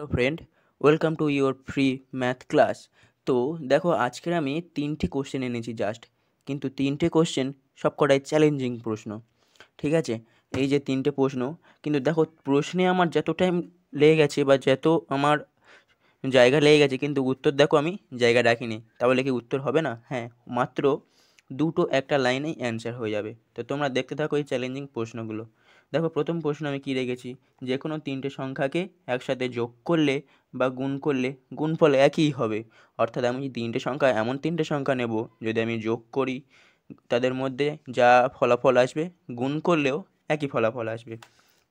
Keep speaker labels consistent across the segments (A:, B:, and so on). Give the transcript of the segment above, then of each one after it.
A: hello friend welcome to your free math class তো দেখো আজকের আমি তিনটে কোশ্চেন এনেছি জাস্ট কিন্তু তিনটে কোশ্চেন সবকটাই চ্যালেঞ্জিং প্রশ্ন ঠিক আছে এই যে তিনটে প্রশ্ন কিন্তু দেখো প্রশ্নে আমার যত টাইম লেগে গেছে বা যত আমার জায়গা লেগে গেছে কিন্তু উত্তর দেখো আমি জায়গা রাখিনি তাহলে কি উত্তর হবে না হ্যাঁ মাত্র দুটো একটা লাইনেই অ্যান্সার হয়ে যাবে তো তোমরা দেখতে থাকো এই চ্যালেঞ্জিং প্রশ্নগুলো দেখো প্রথম প্রশ্ন আমি কী রেখেছি যে কোনো তিনটে সংখ্যাকে একসাথে যোগ করলে বা গুণ করলে গুণফল একই হবে অর্থাৎ আমি তিনটে সংখ্যা এমন তিনটে সংখ্যা নেব যদি আমি যোগ করি তাদের মধ্যে যা ফলাফল আসবে গুণ করলেও একই ফলাফল আসবে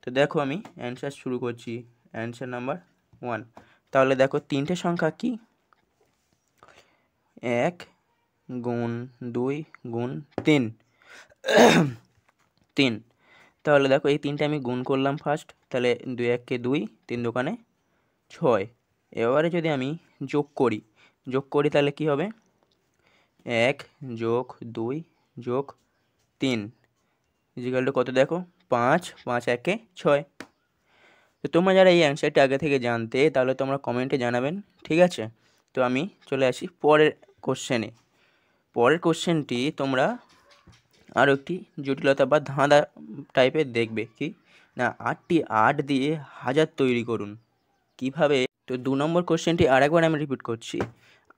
A: তো দেখো আমি অ্যান্সার শুরু করছি অ্যান্সার নাম্বার ওয়ান তাহলে দেখো তিনটে সংখ্যা কি এক গুণ দুই গুণ তিন তিন তাহলে দেখো এই তিনটে আমি গুণ করলাম ফার্স্ট তাহলে দুই এককে দুই তিন দোকানে ছয় এবারে যদি আমি যোগ করি যোগ করি তাহলে কি হবে এক যোগ দুই যোগ তিন ইজিক্যালটা কত দেখো পাঁচ পাঁচ একে ছয় তো তোমরা যারা এই অ্যান্সারটি আগে থেকে জানতে তাহলে তোমরা কমেন্টে জানাবেন ঠিক আছে তো আমি চলে আসি পরের কোশ্চেনে পরের কোশ্চেনটি তোমরা আরও একটি জটিলতা বা ধাঁধা টাইপের দেখবে কি না আটটি আট দিয়ে হাজার তৈরি করুন কিভাবে তো দু নম্বর কোশ্চেনটি আরেকবার আমি রিপিট করছি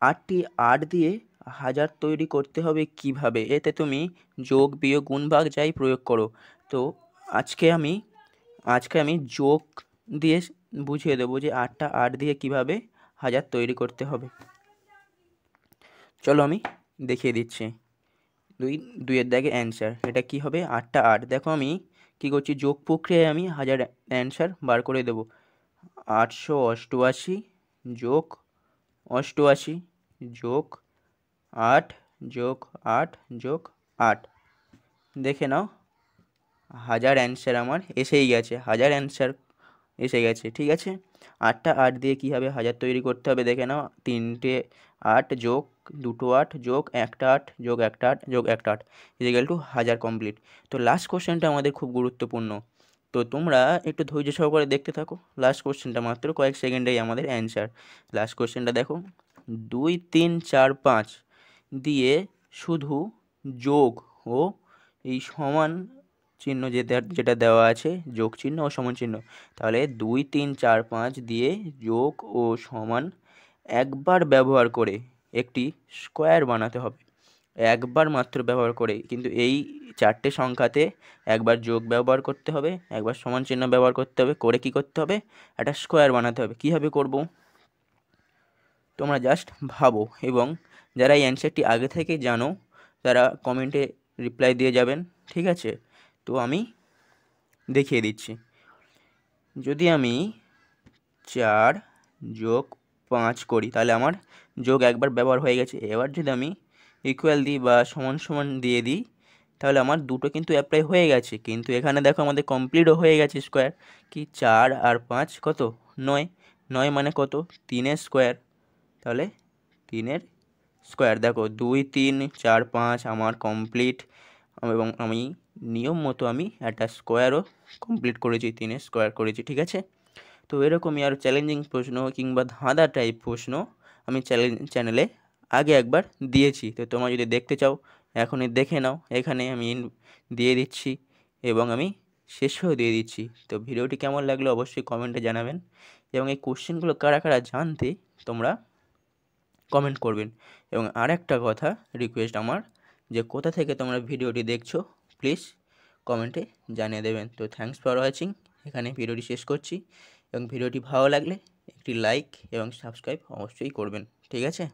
A: আটটি আট দিয়ে হাজার তৈরি করতে হবে কিভাবে এতে তুমি যোগ বিয়োগ গুণ ভাগ যাই প্রয়োগ করো তো আজকে আমি আজকে আমি যোগ দিয়ে বুঝিয়ে দেবো যে আটটা আট দিয়ে কিভাবে হাজার তৈরি করতে হবে চলো আমি দেখিয়ে দিচ্ছি দুই দুইয়ের দাগে অ্যান্সার এটা কি হবে আটটা আট দেখো আমি কি করছি যোগ প্রক্রিয়ায় আমি হাজার অ্যান্সার বার করে দেব আটশো অষ্টআশি যোগ অষ্টআশি যোগ আট যোগ আট যোগ আট দেখে নাও হাজার অ্যান্সার আমার এসেই গেছে হাজার অ্যান্সার এসে গেছে ঠিক আছে আটটা আট দিয়ে কী হবে হাজার তৈরি করতে হবে দেখে নাও তিনটে আট যোগ দুটো আট যোগ একটা আট যোগ একটা আট যোগ একটা আট ইজিক্যাল টু হাজার কমপ্লিট তো লাস্ট কোশ্চেনটা আমাদের খুব গুরুত্বপূর্ণ তো তোমরা একটু ধৈর্য সহকারে দেখতে থাকো লাস্ট কোশ্চেনটা মাত্র কয়েক সেকেন্ডেই আমাদের অ্যান্সার লাস্ট কোশ্চেনটা দেখো দুই তিন চার পাঁচ দিয়ে শুধু যোগ ও এই সমান চিহ্ন যেটা যেটা দেওয়া আছে যোগ চিহ্ন ও সমান চিহ্ন তাহলে দুই তিন চার পাঁচ দিয়ে যোগ ও সমান একবার ব্যবহার করে একটি স্কোয়ার বানাতে হবে একবার মাত্র ব্যবহার করে কিন্তু এই চারটে সংখ্যাতে একবার যোগ ব্যবহার করতে হবে একবার সমান চিহ্ন ব্যবহার করতে হবে করে কি করতে হবে একটা স্কোয়ার বানাতে হবে কীভাবে করব তোমরা জাস্ট ভাবো এবং যারা এই অ্যান্সারটি আগে থেকে জানো তারা কমেন্টে রিপ্লাই দিয়ে যাবেন ঠিক আছে তো আমি দেখিয়ে দিচ্ছি যদি আমি চার যোগ পাঁচ করি তাহলে আমার যোগ একবার ব্যবহার হয়ে গেছে এবার যদি আমি ইকুয়াল দিই বা সমান সমান দিয়ে দিই তাহলে আমার দুটো কিন্তু অ্যাপ্লাই হয়ে গেছে কিন্তু এখানে দেখো আমাদের কমপ্লিটও হয়ে গেছে স্কোয়ার কি চার আর পাঁচ কত নয় নয় মানে কত তিনের স্কোয়ার তাহলে তিনের স্কোয়ার দেখো দুই তিন চার পাঁচ আমার কমপ্লিট এবং আমি নিয়ম মতো আমি একটা স্কোয়ারও কমপ্লিট করেছি তিনের স্কোয়ার করেছি ঠিক আছে তো এরকমই আর চ্যালেঞ্জিং প্রশ্ন কিংবা ধাঁধা টাইপ প্রশ্ন আমি চ্যানেলে আগে একবার দিয়েছি তো তোমরা যদি দেখতে চাও এখনই দেখে নাও এখানে আমি দিয়ে দিচ্ছি এবং আমি শেষেও দিয়ে দিচ্ছি তো ভিডিওটি কেমন লাগলো অবশ্যই কমেন্টে জানাবেন এবং এই কোশ্চেনগুলো কারা কারা জানতে তোমরা কমেন্ট করবেন এবং আর একটা কথা রিকোয়েস্ট আমার যে কোথা থেকে তোমরা ভিডিওটি দেখছো প্লিজ কমেন্টে জানিয়ে দেবেন তো থ্যাংকস ফর ওয়াচিং এখানে ভিডিওটি শেষ করছি এবং ভিডিওটি ভালো লাগলে একটি লাইক এবং সাবস্ক্রাইব অবশ্যই করবেন ঠিক আছে